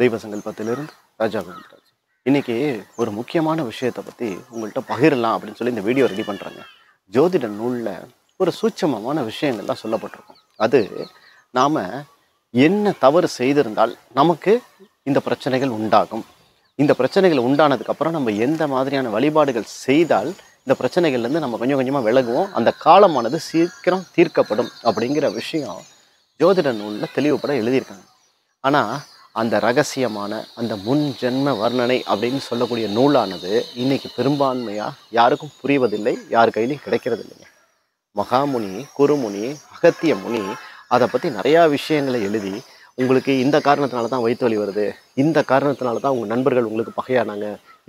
தெய்வ சங்கல்பத்திலிருந்து ராஜா கோவிந்தராஜ் இன்றைக்கி ஒரு முக்கியமான விஷயத்தை பற்றி உங்கள்கிட்ட பகிரலாம் அப்படின்னு சொல்லி இந்த வீடியோ ரெடி பண்ணுறாங்க ஜோதிட நூலில் ஒரு சூட்சமமான விஷயங்கள்லாம் சொல்லப்பட்டிருக்கும் அது நாம் என்ன தவறு செய்திருந்தால் நமக்கு இந்த பிரச்சனைகள் உண்டாகும் இந்த பிரச்சனைகள் உண்டானதுக்கப்புறம் நம்ம எந்த மாதிரியான வழிபாடுகள் செய்தால் இந்த பிரச்சனைகள்லேருந்து நம்ம கொஞ்சம் கொஞ்சமாக விலகுவோம் அந்த காலமானது சீக்கிரம் தீர்க்கப்படும் அப்படிங்கிற விஷயம் ஜோதிட நூலில் தெளிவுபட எழுதியிருக்காங்க ஆனால் அந்த ரகசியமான அந்த முன் ஜென்ம வர்ணனை அப்படின்னு சொல்லக்கூடிய நூலானது இன்றைக்கி பெரும்பான்மையாக யாருக்கும் புரிவதில்லை யார் கையிலையும் கிடைக்கிறது இல்லைங்க மகாமுனி குருமுனி அகத்திய முனி அதை பற்றி நிறையா விஷயங்களை எழுதி உங்களுக்கு இந்த காரணத்தினால தான் வயிற்று வலி வருது இந்த காரணத்தினால தான் உங்கள் நண்பர்கள் உங்களுக்கு பகையானாங்க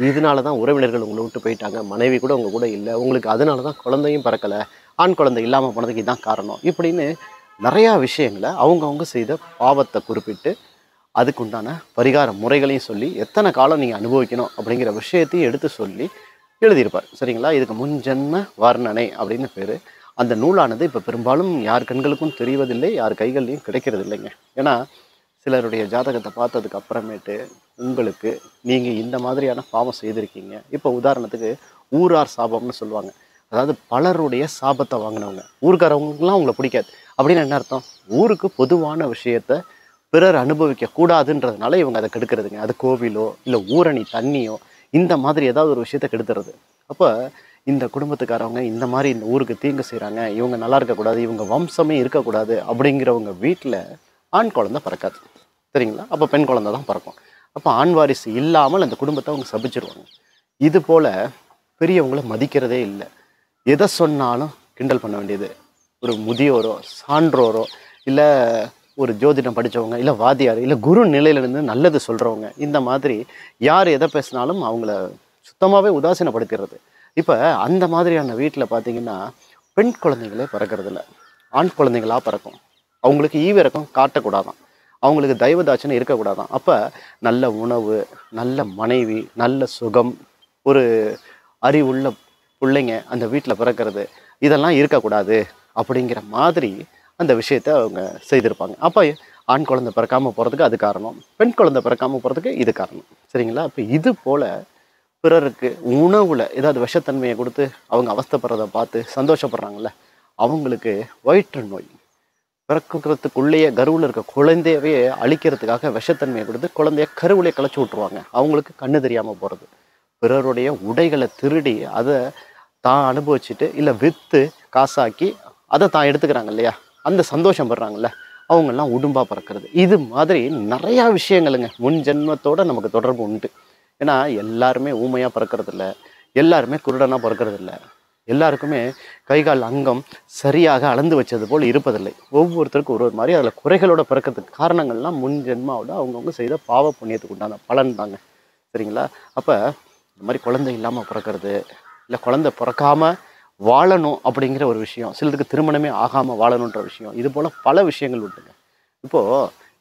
இதனால தான் உறவினர்கள் உங்களை விட்டு போயிட்டாங்க மனைவி கூட உங்கள் கூட இல்லை உங்களுக்கு அதனால தான் குழந்தையும் பறக்கலை ஆண் குழந்தை இல்லாமல் போனதுக்கு இதுதான் காரணம் இப்படின்னு நிறையா விஷயங்களை அவங்கவுங்க செய்த பாவத்தை குறிப்பிட்டு அதுக்கு உண்டான பரிகார முறைகளையும் சொல்லி எத்தனை காலம் நீங்கள் அனுபவிக்கணும் அப்படிங்கிற விஷயத்தையும் எடுத்து சொல்லி எழுதியிருப்பார் சரிங்களா இதுக்கு முன்ஜென்ம வர்ணனை அப்படின்னு பேர் அந்த நூலானது இப்போ பெரும்பாலும் யார் கண்களுக்கும் தெரிவதில்லை யார் கைகள்லையும் கிடைக்கிறது இல்லைங்க ஏன்னா சிலருடைய ஜாதகத்தை பார்த்ததுக்கு அப்புறமேட்டு உங்களுக்கு நீங்கள் இந்த மாதிரியான பாவம் செய்திருக்கீங்க இப்போ உதாரணத்துக்கு ஊரார் சாபம்னு சொல்லுவாங்க அதாவது பலருடைய சாபத்தை வாங்கினவங்க ஊருக்காரவங்களுக்குலாம் அவங்கள பிடிக்காது அப்படின்னு என்ன அர்த்தம் ஊருக்கு பொதுவான விஷயத்தை பிறர் அனுபவிக்க கூடாதுன்றதுனால இவங்க அதை கெடுக்கிறதுங்க அது கோவிலோ இல்லை ஊரணி தண்ணியோ இந்த மாதிரி ஏதாவது ஒரு விஷயத்த கெடுத்துறது அப்போ இந்த குடும்பத்துக்காரவங்க இந்த மாதிரி இந்த ஊருக்கு தீங்கு செய்கிறாங்க இவங்க நல்லா இருக்கக்கூடாது இவங்க வம்சமே இருக்கக்கூடாது அப்படிங்கிறவங்க வீட்டில் ஆண் குழந்தை பறக்காது சரிங்களா அப்போ பெண் குழந்தை தான் பறக்கும் அப்போ ஆண் வாரிசு இல்லாமல் அந்த குடும்பத்தை அவங்க சபிச்சிருவாங்க இது போல் பெரியவங்கள மதிக்கிறதே இல்லை எதை சொன்னாலும் கிண்டல் பண்ண வேண்டியது ஒரு முதியோரோ சான்றோரோ இல்லை ஒரு ஜோதிடம் படித்தவங்க இல்லை வாதியார் இல்லை குரு நிலையிலிருந்து நல்லது சொல்கிறவங்க இந்த மாதிரி யார் எதை பேசினாலும் அவங்கள சுத்தமாகவே உதாசீனப்படுத்திடுறது இப்போ அந்த மாதிரியான வீட்டில் பார்த்தீங்கன்னா பெண் குழந்தைங்களே பிறக்கிறதில்ல ஆண் குழந்தைங்களாக பிறக்கும் அவங்களுக்கு ஈவிறக்கம் காட்டக்கூடாதான் அவங்களுக்கு தெய்வதாட்சணை இருக்கக்கூடாதான் அப்போ நல்ல உணவு நல்ல மனைவி நல்ல சுகம் ஒரு அறிவுள்ள பிள்ளைங்க அந்த வீட்டில் பிறக்கிறது இதெல்லாம் இருக்கக்கூடாது அப்படிங்கிற மாதிரி அந்த விஷயத்தை அவங்க செய்திருப்பாங்க அப்போ ஆண் குழந்தை பிறக்காமல் போகிறதுக்கு அது காரணம் பெண் குழந்தை பிறக்காமல் போகிறதுக்கு இது காரணம் சரிங்களா இப்போ இது போல் பிறருக்கு உணவில் ஏதாவது விஷத்தன்மையை கொடுத்து அவங்க அவஸ்தப்படுறத பார்த்து சந்தோஷப்படுறாங்கல்ல அவங்களுக்கு வயிற்று நோய் பிறக்கிறதுக்குள்ளேயே கருவில் இருக்க குழந்தையவே அழிக்கிறதுக்காக விஷத்தன்மையை கொடுத்து குழந்தைய கருவிலே களைச்சி விட்ருவாங்க அவங்களுக்கு கண்ணு தெரியாமல் போகிறது பிறருடைய உடைகளை திருடி அதை தான் அனுபவிச்சுட்டு இல்லை விற்று காசாக்கி அதை தான் எடுத்துக்கிறாங்க இல்லையா அந்த சந்தோஷம் படுறாங்கல்ல அவங்கெல்லாம் உடும்பாக பறக்கிறது இது மாதிரி நிறையா விஷயங்களுங்க முன் ஜென்மத்தோடு நமக்கு தொடர்பு உண்டு ஏன்னா எல்லாருமே ஊமையாக இல்லை எல்லாருமே குருடனாக இல்லை எல்லாருக்குமே கைகால் அங்கம் சரியாக அளந்து வச்சது போல் இருப்பதில்லை ஒவ்வொருத்தருக்கும் ஒரு ஒரு மாதிரி அதில் குறைகளோட பிறக்கிறதுக்கு காரணங்கள்லாம் முன் ஜென்மாவோட அவங்கவுங்க செய்த பாவ புண்ணியத்துக்கு உண்டான பலன் தாங்க சரிங்களா அப்போ இந்த மாதிரி குழந்தை இல்லாமல் பிறக்கிறது இல்லை குழந்தை பிறக்காமல் வாழணும் அப்படிங்கிற ஒரு விஷயம் சிலருக்கு திருமணமே ஆகாமல் வாழணுன்ற விஷயம் இது போல் பல விஷயங்கள் உண்டுங்க இப்போது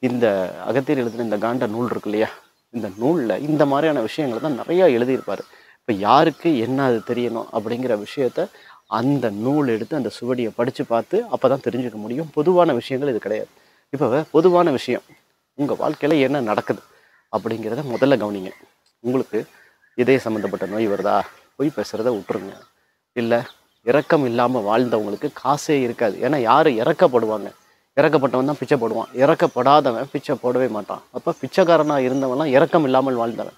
இந்த அகத்தியர் எழுதின இந்த காண்ட நூல் இருக்கு இல்லையா இந்த நூலில் இந்த மாதிரியான விஷயங்களை தான் நிறையா எழுதியிருப்பார் இப்போ யாருக்கு என்ன அது தெரியணும் அப்படிங்கிற விஷயத்த அந்த நூல் எடுத்து அந்த சுவடியை படித்து பார்த்து அப்போ தான் தெரிஞ்சுக்க முடியும் பொதுவான விஷயங்கள் இது கிடையாது இப்போ பொதுவான விஷயம் உங்கள் வாழ்க்கையில் என்ன நடக்குது அப்படிங்கிறத முதல்ல கவனிங்க உங்களுக்கு இதய சம்மந்தப்பட்ட நோய் வருதா பொய் பேசுகிறத விட்டுருங்க இல்லை இறக்கம் இல்லாமல் வாழ்ந்தவங்களுக்கு காசே இருக்காது ஏன்னா யார் இறக்கப்படுவாங்க இறக்கப்பட்டவன் தான் பிச்சை போடுவான் இறக்கப்படாதவன் பிச்சை போடவே மாட்டான் அப்போ பிச்சைக்காரனாக இருந்தவன்லாம் இறக்கம் இல்லாமல் வாழ்ந்தவன்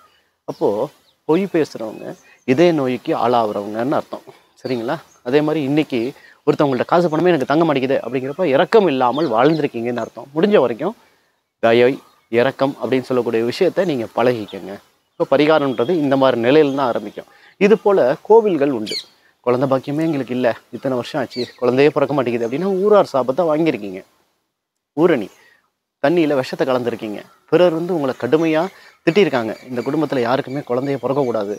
அப்போது பொய் பேசுகிறவங்க இதே நோய்க்கு ஆளாகிறவங்கன்னு அர்த்தம் சரிங்களா அதே மாதிரி இன்றைக்கி ஒருத்தவங்கள்ட்ட காசு பணமே எனக்கு தங்க மாட்டேங்குது அப்படிங்கிறப்ப இறக்கம் இல்லாமல் வாழ்ந்திருக்கீங்கன்னு அர்த்தம் முடிஞ்ச வரைக்கும் தயை இறக்கம் அப்படின்னு சொல்லக்கூடிய விஷயத்தை நீங்கள் பழகிக்கங்க இப்போ பரிகாரம்ன்றது இந்த மாதிரி நிலையில் தான் ஆரம்பிக்கும் இது போல் கோவில்கள் உண்டு குழந்த பாக்கியமே எங்களுக்கு இல்லை இத்தனை வருஷம் ஆச்சு குழந்தையே பிறக்க மாட்டேங்குது அப்படின்னா ஊரார் சாபத்தை வாங்கியிருக்கீங்க ஊரணி தண்ணியில் விஷத்தை கலந்துருக்கீங்க பிறர் வந்து உங்களை கடுமையாக திட்டியிருக்காங்க இந்த குடும்பத்தில் யாருக்குமே குழந்தைய பிறக்கக்கூடாது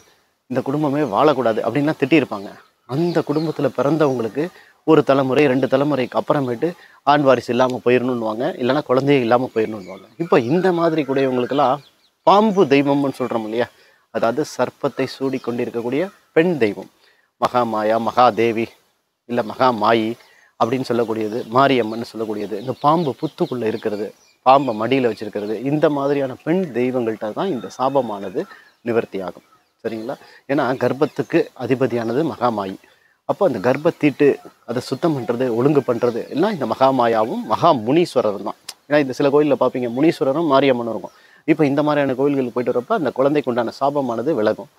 இந்த குடும்பமே வாழக்கூடாது அப்படின்லாம் திட்டியிருப்பாங்க அந்த குடும்பத்தில் பிறந்தவங்களுக்கு ஒரு தலைமுறை ரெண்டு தலைமுறைக்கு அப்புறமேட்டு ஆண் வாரிசு இல்லாமல் போயிடணுன்னுவாங்க இல்லைனா குழந்தையே இல்லாமல் போயிடணுன்னுவாங்க இப்போ இந்த மாதிரி கூடவங்களுக்கெல்லாம் பாம்பு தெய்வம்னு சொல்கிறோம் இல்லையா அதாவது சர்ப்பத்தை சூடி கொண்டிருக்கக்கூடிய பெண் தெய்வம் மகா மாயா மகாதேவி இல்லை மகா மாயி அப்படின்னு சொல்லக்கூடியது மாரியம்மன் சொல்லக்கூடியது இந்த பாம்பு புத்துக்குள்ளே இருக்கிறது பாம்பை மடியில் வச்சுருக்கிறது இந்த மாதிரியான பெண் தெய்வங்கள்கிட்ட தான் இந்த சாபமானது நிவர்த்தி ஆகும் சரிங்களா ஏன்னா கர்ப்பத்துக்கு அதிபதியானது மகாமாயி அப்போ அந்த கர்ப்பத்தீட்டு அதை சுத்தம் பண்ணுறது ஒழுங்கு பண்ணுறது எல்லாம் இந்த மகாமாயாவும் மகா முனீஸ்வரரும் தான் ஏன்னா இந்த சில கோயிலில் பார்ப்பீங்க முனீஸ்வரரும் மாரியம்மனும் இருக்கும் இப்போ இந்த மாதிரியான கோயில்களுக்கு போயிட்டு வரப்போ அந்த குழந்தைக்குண்டான சாபமானது விலகும்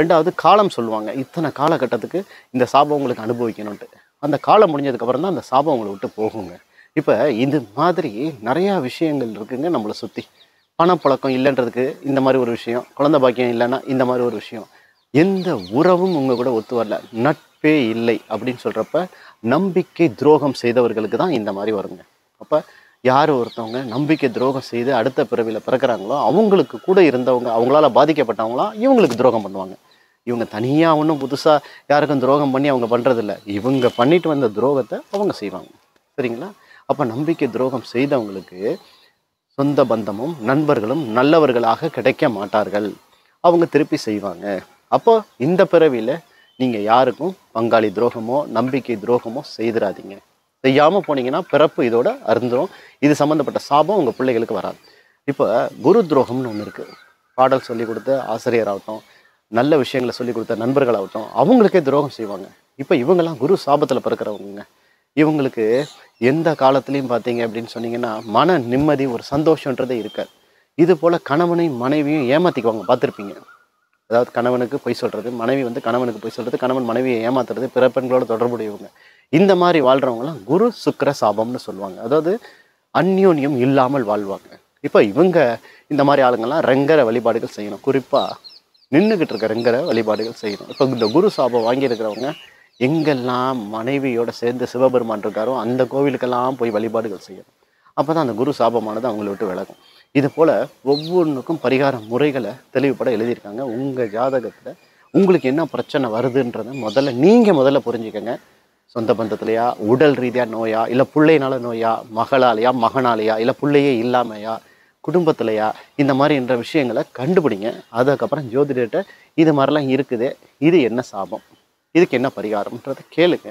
ரெண்டாவது காலம் சொல்லுவாங்க இத்தனை காலகட்டத்துக்கு இந்த சாபம் உங்களுக்கு அனுபவிக்கணும்ன்ட்டு அந்த காலம் முடிஞ்சதுக்கப்புறம் தான் அந்த சாபம் உங்களை விட்டு போகுங்க இப்போ இது மாதிரி நிறையா விஷயங்கள் இருக்குங்க நம்மளை சுற்றி பணப்பழக்கம் இல்லைன்றதுக்கு இந்த மாதிரி ஒரு விஷயம் குழந்த பாக்கியம் இல்லைன்னா இந்த மாதிரி ஒரு விஷயம் எந்த உறவும் உங்கள் கூட ஒத்து வரல நட்பே இல்லை அப்படின்னு சொல்கிறப்ப நம்பிக்கை துரோகம் செய்தவர்களுக்கு தான் இந்த மாதிரி வருங்க அப்போ யார் ஒருத்தவங்க நம்பிக்கை துரோகம் செய்து அடுத்த பிறவியில் பிறக்கிறாங்களோ அவங்களுக்கு கூட இருந்தவங்க அவங்களால பாதிக்கப்பட்டவங்களாம் இவங்களுக்கு துரோகம் பண்ணுவாங்க இவங்க தனியாக ஒன்றும் புதுசாக யாருக்கும் துரோகம் பண்ணி அவங்க பண்ணுறதில்ல இவங்க பண்ணிட்டு வந்த துரோகத்தை அவங்க செய்வாங்க சரிங்களா அப்போ நம்பிக்கை துரோகம் செய்தவங்களுக்கு சொந்த பந்தமும் நண்பர்களும் நல்லவர்களாக கிடைக்க மாட்டார்கள் அவங்க திருப்பி செய்வாங்க அப்போ இந்த பிறவியில் நீங்கள் யாருக்கும் பங்காளி துரோகமோ நம்பிக்கை துரோகமோ செய்திடாதீங்க செய்யாமல் போனீங்கன்னா பிறப்பு இதோட அருந்துடும் இது சம்மந்தப்பட்ட சாபம் உங்கள் பிள்ளைகளுக்கு வராது இப்போ குரு துரோகம்னு ஒன்று இருக்குது பாடல் சொல்லி கொடுத்த ஆசிரியராகட்டும் நல்ல விஷயங்களை சொல்லி கொடுத்த நண்பர்களாகட்டும் அவங்களுக்கே துரோகம் செய்வாங்க இப்போ இவங்கெல்லாம் குரு சாபத்தில் பிறக்கிறவங்க இவங்களுக்கு எந்த காலத்துலேயும் பார்த்தீங்க அப்படின்னு சொன்னீங்கன்னா மன நிம்மதி ஒரு சந்தோஷன்றதே இருக்காது இது போல் கணவனையும் மனைவியும் ஏமாற்றிக்குவாங்க பார்த்துருப்பீங்க அதாவது கணவனுக்கு பொய் சொல்கிறது மனைவி வந்து கணவனுக்கு பொய் சொல்கிறது கணவன் மனைவியை ஏமாத்துறது பிற பெண்களோட தொடர்புடையவங்க இந்த மாதிரி வாழ்கிறவங்களாம் குரு சுக்கர சாபம்னு சொல்லுவாங்க அதாவது அந்யோன்யம் இல்லாமல் வாழ்வாங்க இப்போ இவங்க இந்த மாதிரி ஆளுங்கள்லாம் ரெங்கர வழிபாடுகள் செய்யணும் குறிப்பாக நின்றுக்கிட்டு இருக்கிறங்கிற வழிபாடுகள் செய்யணும் இப்போ இந்த குரு சாபம் வாங்கியிருக்கிறவங்க எங்கெல்லாம் மனைவியோட சேர்ந்து சிவபெருமான் இருக்காரோ அந்த கோவிலுக்கெல்லாம் போய் வழிபாடுகள் செய்யணும் அப்போ தான் அந்த குரு சாபமானது அவங்கள விட்டு விலகும் இது போல் ஒவ்வொன்றுக்கும் பரிகார முறைகளை தெளிவுபட எழுதியிருக்காங்க உங்கள் ஜாதகத்தில் உங்களுக்கு என்ன பிரச்சனை வருதுன்றதை முதல்ல நீங்கள் முதல்ல புரிஞ்சுக்கங்க சொந்த பந்தத்துலையா உடல் ரீதியாக நோயா இல்லை பிள்ளைனால நோயா மகளாலையா மகனாலையா இல்லை பிள்ளையே இல்லாமையா குடும்பத்திலையா இந்த மாதிரின்ற விஷயங்களை கண்டுபிடிங்க அதுக்கப்புறம் ஜோதிடர்கிட்ட இது மாதிரிலாம் இருக்குது இது என்ன சாபம் இதுக்கு என்ன பரிகாரம்ன்றதை கேளுங்க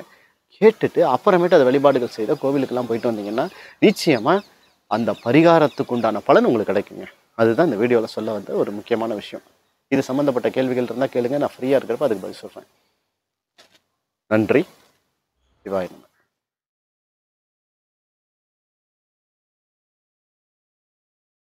கேட்டுட்டு அப்புறமேட்டு அதை வழிபாடுகள் செய்த கோவிலுக்கெல்லாம் போயிட்டு வந்தீங்கன்னா நிச்சயமாக அந்த பரிகாரத்துக்கு உண்டான பலன் உங்களுக்கு கிடைக்குங்க அதுதான் இந்த வீடியோவில் சொல்ல வந்த ஒரு முக்கியமான விஷயம் இது சம்மந்தப்பட்ட கேள்விகள் இருந்தால் கேளுங்க நான் ஃப்ரீயாக இருக்கிறப்ப அதுக்கு பதில் சொல்கிறேன் நன்றி சிவாயினம்